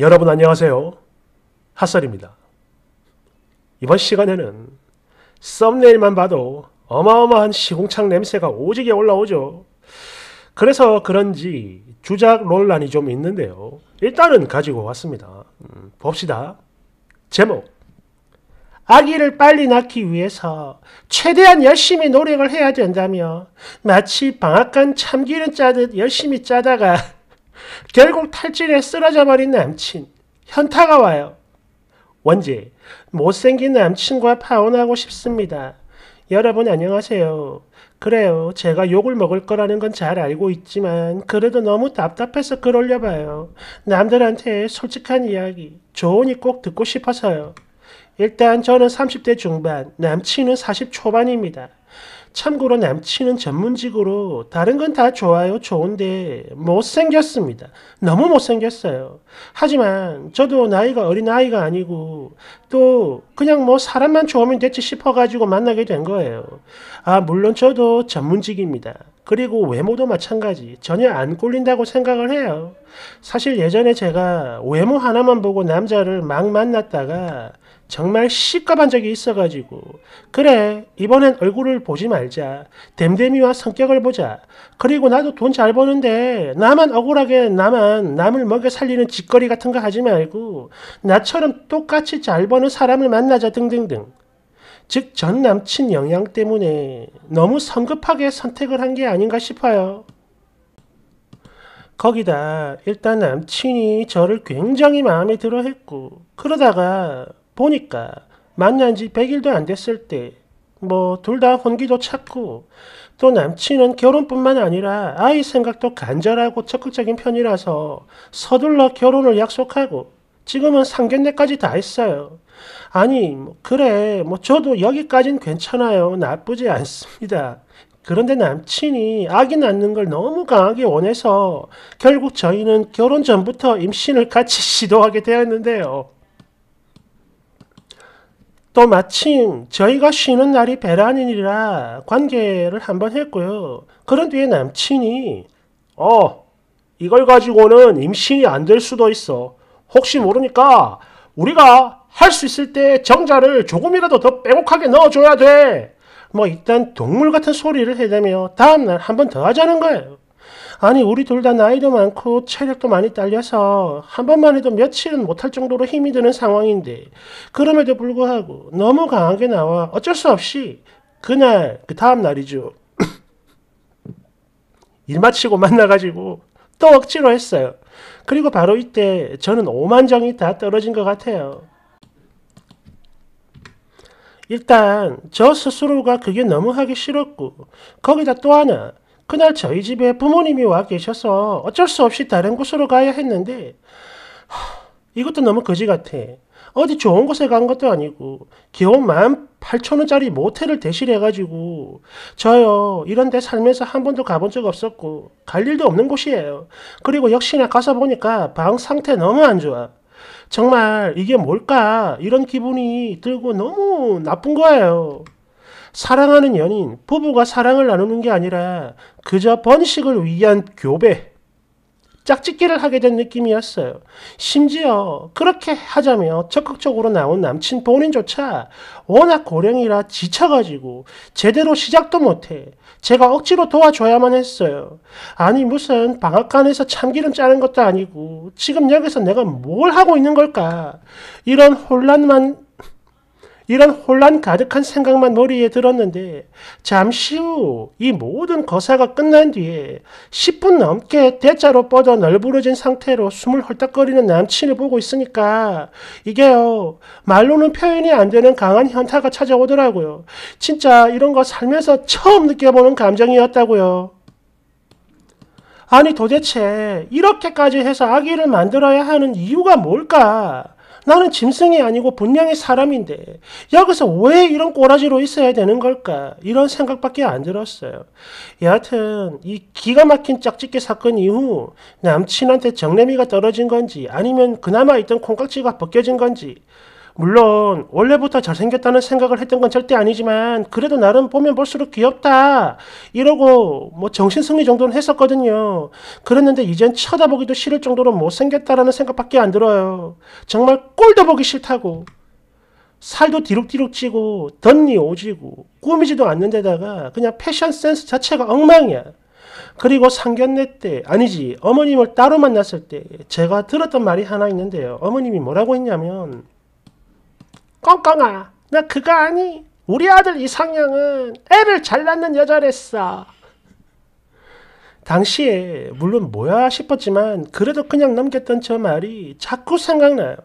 여러분 안녕하세요. 핫설입니다. 이번 시간에는 썸네일만 봐도 어마어마한 시공창 냄새가 오지게 올라오죠. 그래서 그런지 주작 논란이 좀 있는데요. 일단은 가지고 왔습니다. 음, 봅시다. 제목 아기를 빨리 낳기 위해서 최대한 열심히 노력을 해야 된다며 마치 방앗간 참기름 짜듯 열심히 짜다가 결국 탈진에 쓰러져버린 남친. 현타가 와요. 원지, 못생긴 남친과 파혼하고 싶습니다. 여러분 안녕하세요. 그래요. 제가 욕을 먹을 거라는 건 잘 알고 있지만 그래도 너무 답답해서 글 올려봐요. 남들한테 솔직한 이야기, 조언이 꼭 듣고 싶어서요. 일단 저는 30대 중반, 남친은 40 초반입니다. 참고로 남친은 전문직으로 다른 건 다 좋아요, 좋은데 못생겼습니다. 너무 못생겼어요. 하지만 저도 나이가 어린 아이가 아니고 또 그냥 뭐 사람만 좋으면 됐지 싶어가지고 만나게 된 거예요. 아, 물론 저도 전문직입니다. 그리고 외모도 마찬가지 전혀 안 꿀린다고 생각을 해요. 사실 예전에 제가 외모 하나만 보고 남자를 막 만났다가 정말 시까한 적이 있어가지고 그래 이번엔 얼굴을 보지 말자 댐댐이와 성격을 보자 그리고 나도 돈 잘 버는데 나만 억울하게 나만 남을 먹여 살리는 짓거리 같은 거 하지 말고 나처럼 똑같이 잘 버는 사람을 만나자 등등등 즉전 남친 영향 때문에 너무 성급하게 선택을 한 게 아닌가 싶어요. 거기다 일단 남친이 저를 굉장히 마음에 들어 했고 그러다가 보니까 만난 지 100일도 안 됐을 때 뭐 둘 다 혼기도 찼고 또 남친은 결혼뿐만 아니라 아이 생각도 간절하고 적극적인 편이라서 서둘러 결혼을 약속하고 지금은 상견례까지 다 했어요. 아니, 뭐 그래, 뭐 저도 여기까진 괜찮아요. 나쁘지 않습니다. 그런데 남친이 아기 낳는 걸 너무 강하게 원해서 결국 저희는 결혼 전부터 임신을 같이 시도하게 되었는데요. 또 마침 저희가 쉬는 날이 베란이라 관계를 한번 했고요. 그런 뒤에 남친이 어 이걸 가지고는 임신이 안 될 수도 있어. 혹시 모르니까 우리가 할 수 있을 때 정자를 조금이라도 더 빼곡하게 넣어줘야 돼. 뭐 일단 동물 같은 소리를 해대며 다음날 한 번 더 하자는 거예요. 아니 우리 둘 다 나이도 많고 체력도 많이 딸려서 한 번만 해도 며칠은 못할 정도로 힘이 드는 상황인데 그럼에도 불구하고 너무 강하게 나와 어쩔 수 없이 그날 그 다음 날이죠. 일 마치고 만나가지고 또 억지로 했어요. 그리고 바로 이때 저는 오만 정이 다 떨어진 것 같아요. 일단 저 스스로가 그게 너무 하기 싫었고 거기다 또 하나 그날 저희 집에 부모님이 와 계셔서 어쩔 수 없이 다른 곳으로 가야 했는데 하, 이것도 너무 거지 같아. 어디 좋은 곳에 간 것도 아니고 기온 만 8천원짜리 모텔을 대실해가지고 저요 이런 데 살면서 한 번도 가본 적 없었고 갈 일도 없는 곳이에요. 그리고 역시나 가서 보니까 방 상태 너무 안 좋아. 정말 이게 뭘까 이런 기분이 들고 너무 나쁜 거예요. 사랑하는 연인, 부부가 사랑을 나누는 게 아니라 그저 번식을 위한 교배, 짝짓기를 하게 된 느낌이었어요. 심지어 그렇게 하자며 적극적으로 나온 남친 본인조차 워낙 고령이라 지쳐가지고 제대로 시작도 못해 제가 억지로 도와줘야만 했어요. 아니 무슨 방앗간에서 참기름 짜는 것도 아니고 지금 여기서 내가 뭘 하고 있는 걸까? 이런 혼란만 이런 혼란 가득한 생각만 머리에 들었는데 잠시 후 이 모든 거사가 끝난 뒤에 10분 넘게 대자로 뻗어 널브러진 상태로 숨을 헐떡거리는 남친을 보고 있으니까 이게요 말로는 표현이 안 되는 강한 현타가 찾아오더라고요. 진짜 이런 거 살면서 처음 느껴보는 감정이었다고요. 아니 도대체 이렇게까지 해서 아기를 만들어야 하는 이유가 뭘까? 나는 짐승이 아니고 분명히 사람인데 여기서 왜 이런 꼬라지로 있어야 되는 걸까? 이런 생각밖에 안 들었어요. 여하튼 이 기가 막힌 짝짓기 사건 이후 남친한테 정례미가 떨어진 건지 아니면 그나마 있던 콩깍지가 벗겨진 건지 물론 원래부터 잘생겼다는 생각을 했던 건 절대 아니지만 그래도 나름 보면 볼수록 귀엽다 이러고 뭐 정신승리 정도는 했었거든요. 그랬는데 이젠 쳐다보기도 싫을 정도로 못생겼다라는 생각밖에 안 들어요. 정말 꼴도 보기 싫다고. 살도 뒤룩뒤룩 찌고 덧니 오지고 꾸미지도 않는 데다가 그냥 패션 센스 자체가 엉망이야. 그리고 상견례 때 아니지 어머님을 따로 만났을 때 제가 들었던 말이 하나 있는데요. 어머님이 뭐라고 했냐면 껌껌아 나 그거 아니? 우리 아들 이상형은 애를 잘 낳는 여자랬어. 당시에 물론 뭐야 싶었지만 그래도 그냥 넘겼던 저 말이 자꾸 생각나요.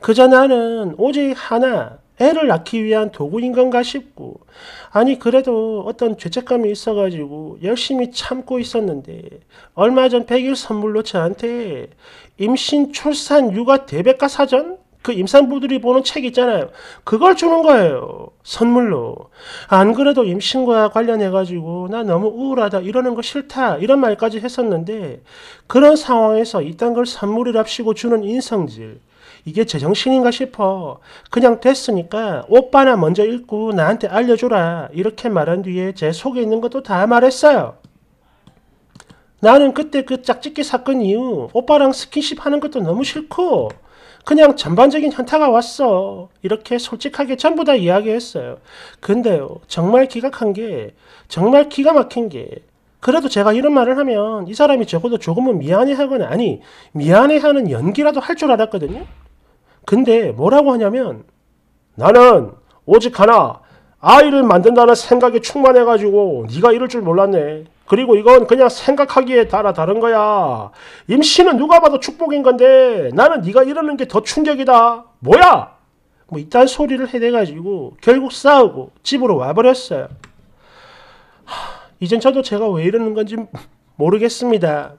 그저 나는 오직 하나 애를 낳기 위한 도구인 건가 싶고 아니 그래도 어떤 죄책감이 있어가지고 열심히 참고 있었는데 얼마 전 100일 선물로 저한테 임신 출산 육아 대백과 사전 그 임산부들이 보는 책 있잖아요. 그걸 주는 거예요. 선물로. 안 그래도 임신과 관련해가지고 나 너무 우울하다 이러는 거 싫다 이런 말까지 했었는데 그런 상황에서 이딴 걸 선물이랍시고 주는 인성질. 이게 제정신인가 싶어. 그냥 됐으니까 오빠나 먼저 읽고 나한테 알려주라. 이렇게 말한 뒤에 제 속에 있는 것도 다 말했어요. 나는 그때 그 짝짓기 사건 이후 오빠랑 스킨십 하는 것도 너무 싫고 그냥 전반적인 현타가 왔어. 이렇게 솔직하게 전부 다 이야기했어요. 근데요, 정말 기각한 게, 정말 기가 막힌 게, 그래도 제가 이런 말을 하면 이 사람이 적어도 조금은 미안해하거나 아니 미안해하는 연기라도 할 줄 알았거든요. 근데 뭐라고 하냐면 나는 오직 하나 아이를 만든다는 생각에 충만해가지고 네가 이럴 줄 몰랐네. 그리고 이건 그냥 생각하기에 따라 다른 거야. 임신은 누가 봐도 축복인 건데 나는 네가 이러는 게 더 충격이다. 뭐야? 뭐 이딴 소리를 해대가지고 결국 싸우고 집으로 와버렸어요. 하, 이젠 저도 제가 왜 이러는 건지 모르겠습니다.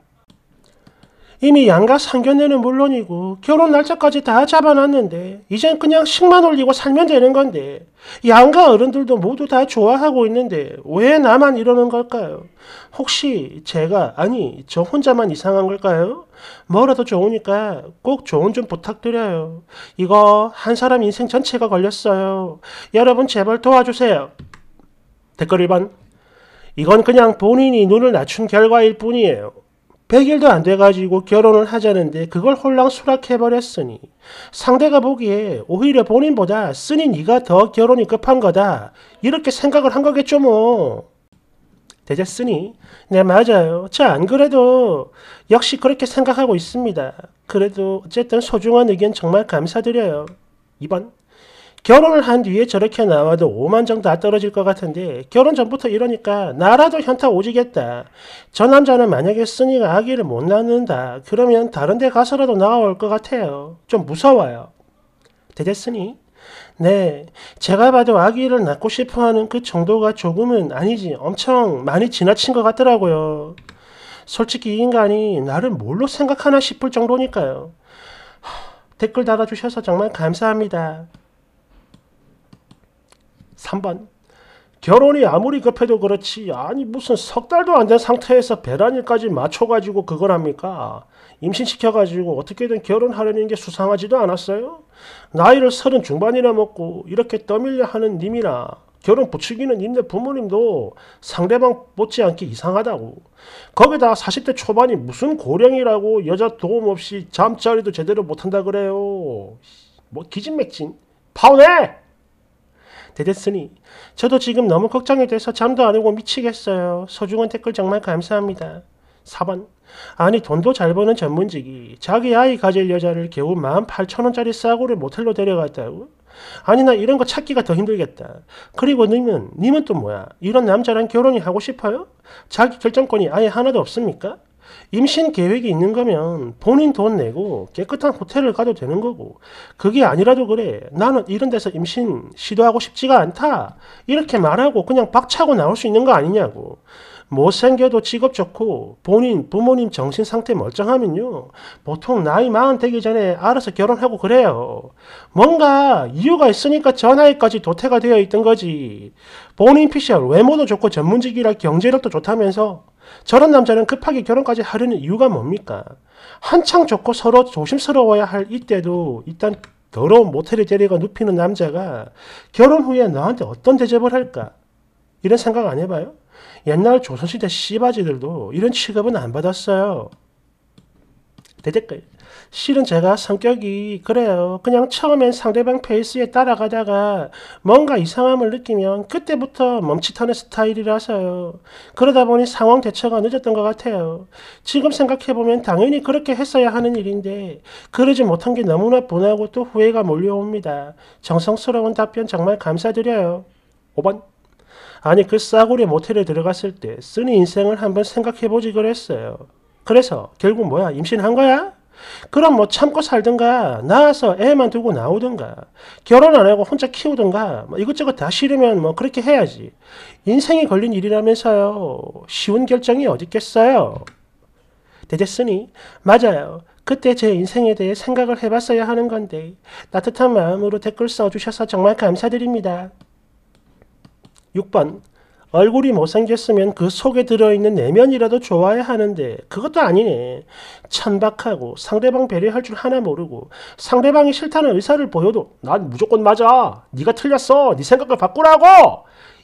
이미 양가 상견례는 물론이고 결혼 날짜까지 다 잡아놨는데 이젠 그냥 식만 올리고 살면 되는 건데 양가 어른들도 모두 다 좋아하고 있는데 왜 나만 이러는 걸까요? 혹시 제가 아니 저 혼자만 이상한 걸까요? 뭐라도 좋으니까 꼭 조언 좀 부탁드려요. 이거 한 사람 인생 전체가 걸렸어요. 여러분 제발 도와주세요. 댓글 1번 이건 그냥 본인이 눈을 낮춘 결과일 뿐이에요. 100일도 안 돼가지고 결혼을 하자는데 그걸 홀랑 수락해버렸으니 상대가 보기에 오히려 본인보다 쓰니 니가더 결혼이 급한 거다 이렇게 생각을 한 거겠죠 뭐. 되자쓰니네 맞아요. 저 안 그래도 역시 그렇게 생각하고 있습니다. 그래도 어쨌든 소중한 의견 정말 감사드려요. 2번 결혼을 한 뒤에 저렇게 나와도 5만 정도 안 떨어질 것 같은데 결혼 전부터 이러니까 나라도 현타 오지겠다. 저 남자는 만약에 쓰니가 아기를 못 낳는다. 그러면 다른 데 가서라도 나와올 것 같아요. 좀 무서워요. 대대쓰니 네, 제가 봐도 아기를 낳고 싶어하는 그 정도가 조금은 아니지 엄청 많이 지나친 것 같더라고요. 솔직히 이 인간이 나를 뭘로 생각하나 싶을 정도니까요. 댓글 달아주셔서 정말 감사합니다. 3번 결혼이 아무리 급해도 그렇지 아니 무슨 석 달도 안 된 상태에서 배란일까지 맞춰가지고 그걸 합니까? 임신시켜가지고 어떻게든 결혼하려는 게 수상하지도 않았어요? 나이를 서른 중반이나 먹고 이렇게 떠밀려 하는 님이나 결혼 부추기는 님네 부모님도 상대방 못지않게 이상하다고. 거기다 40대 초반이 무슨 고령이라고 여자 도움 없이 잠자리도 제대로 못한다 그래요. 뭐 기진맥진. 파혼해! 되댔으니 저도 지금 너무 걱정이 돼서 잠도 안 오고 미치겠어요. 소중한 댓글 정말 감사합니다. 4번 아니 돈도 잘 버는 전문직이 자기 아이 가질 여자를 겨우 18,000원짜리 싸구려 모텔로 데려갔다고? 아니 나 이런 거 찾기가 더 힘들겠다. 그리고 님은 님은 또 뭐야? 이런 남자랑 결혼이 하고 싶어요? 자기 결정권이 아예 하나도 없습니까? 임신 계획이 있는 거면 본인 돈 내고 깨끗한 호텔을 가도 되는 거고 그게 아니라도 그래 나는 이런 데서 임신 시도하고 싶지가 않다 이렇게 말하고 그냥 박차고 나올 수 있는 거 아니냐고 못생겨도 직업 좋고 본인 부모님 정신 상태 멀쩡하면요 보통 나이 마흔 되기 전에 알아서 결혼하고 그래요 뭔가 이유가 있으니까 전 나이까지 도태가 되어 있던 거지 본인 피셜 외모도 좋고 전문직이라 경제력도 좋다면서 저런 남자는 급하게 결혼까지 하려는 이유가 뭡니까? 한창 좋고 서로 조심스러워야 할 이때도 일단 더러운 모텔에 데려가 눕히는 남자가 결혼 후에 나한테 어떤 대접을 할까? 이런 생각 안 해봐요? 옛날 조선시대 씨바지들도 이런 취급은 안 받았어요. 대댓글. 실은 제가 성격이 그래요. 그냥 처음엔 상대방 페이스에 따라가다가 뭔가 이상함을 느끼면 그때부터 멈칫하는 스타일이라서요. 그러다 보니 상황 대처가 늦었던 것 같아요. 지금 생각해보면 당연히 그렇게 했어야 하는 일인데 그러지 못한 게 너무나 분하고 또 후회가 몰려옵니다. 정성스러운 답변 정말 감사드려요. 5번 아니 그 싸구려 모텔에 들어갔을 때 쓰니 인생을 한번 생각해보지 그랬어요. 그래서 결국 뭐야 임신한 거야? 그럼 뭐 참고 살든가 나와서 애만 두고 나오든가 결혼 안 하고 혼자 키우든가 뭐 이것저것 다 싫으면 뭐 그렇게 해야지 인생이 걸린 일이라면서요 쉬운 결정이 어딨겠어요 되겠으니 맞아요 그때 제 인생에 대해 생각을 해봤어야 하는 건데 따뜻한 마음으로 댓글 써주셔서 정말 감사드립니다 6번 얼굴이 못생겼으면 그 속에 들어있는 내면이라도 좋아야 하는데 그것도 아니네. 천박하고 상대방 배려할 줄 하나 모르고 상대방이 싫다는 의사를 보여도 난 무조건 맞아. 네가 틀렸어. 네 생각을 바꾸라고.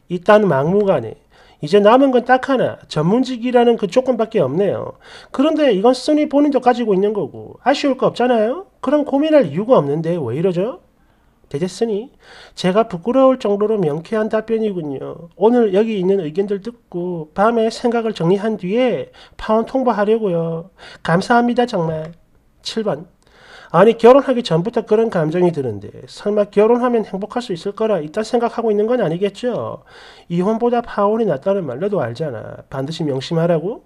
이딴 막무가내. 이제 남은 건 딱 하나, 전문직이라는 그 조건밖에 없네요. 그런데 이건 쓰니 본인도 가지고 있는 거고, 아쉬울 거 없잖아요? 그럼 고민할 이유가 없는데 왜 이러죠? 되셨으니 제가 부끄러울 정도로 명쾌한 답변이군요. 오늘 여기 있는 의견들 듣고 밤에 생각을 정리한 뒤에 파혼 통보하려고요. 감사합니다 정말. 7번 아니 결혼하기 전부터 그런 감정이 드는데 설마 결혼하면 행복할 수 있을 거라 이딴 생각하고 있는 건 아니겠죠? 이혼보다 파혼이 낫다는 말로도 알잖아. 반드시 명심하라고?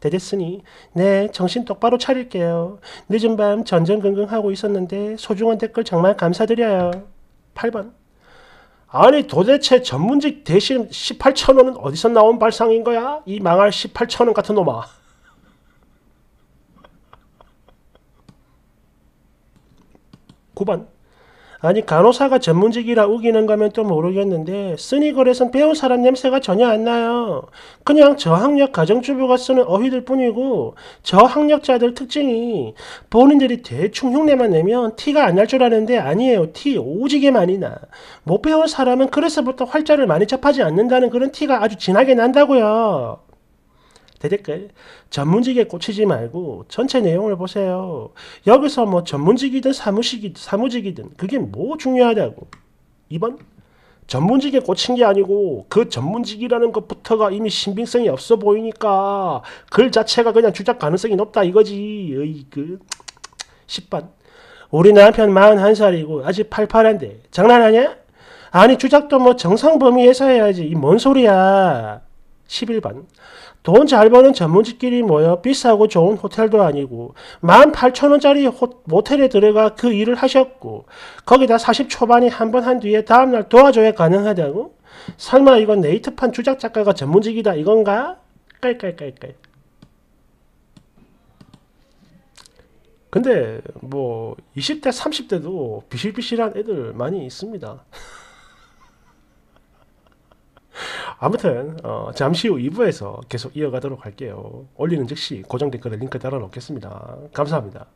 되겠으니 네 정신 똑바로 차릴게요. 늦은 밤 전전긍긍 하고 있었는데 소중한 댓글 정말 감사드려요. 8번 아니 도대체 전문직 대신 18천원은 어디서 나온 발상인 거야? 이 망할 18천원 같은 놈아. 9번 아니 간호사가 전문직이라 우기는 거면 또 모르겠는데 쓰니글에선 배운 사람 냄새가 전혀 안 나요. 그냥 저학력 가정주부가 쓰는 어휘들 뿐이고 저학력자들 특징이 본인들이 대충 흉내만 내면 티가 안 날 줄 아는데 아니에요. 티 오지게 많이 나. 못 배운 사람은 그래서부터 활자를 많이 접하지 않는다는 그런 티가 아주 진하게 난다고요. 대댓글 전문직에 꽂히지 말고 전체 내용을 보세요. 여기서 뭐 전문직이든 사무직이, 든 사무직이든 그게 뭐 중요하다고. 2번 전문직에 꽂힌 게 아니고 그 전문직이라는 것부터가 이미 신빙성이 없어 보이니까 글 자체가 그냥 주작 가능성이 높다 이거지. 어이, 그 10번 우리 남편 41살이고 아직 팔팔한데 장난하냐? 아니 주작도 뭐 정상 범위에서 해야지 이 뭔 소리야. 11번 돈잘 버는 전문직끼리 모여 비싸고 좋은 호텔도 아니고 18,000원짜리 모텔에 들어가 그 일을 하셨고 거기다 40 초반에 한 번 한 뒤에 다음날 도와줘야 가능하다고? 설마 이건 네이트판 주작 작가가 전문직이다 이건가? 깔깔깔깔 근데 뭐 20대 30대도 비실비실한 애들 많이 있습니다 아무튼 어, 잠시 후 2부에서 계속 이어가도록 할게요. 올리는 즉시 고정 댓글에 링크 달아놓겠습니다. 감사합니다.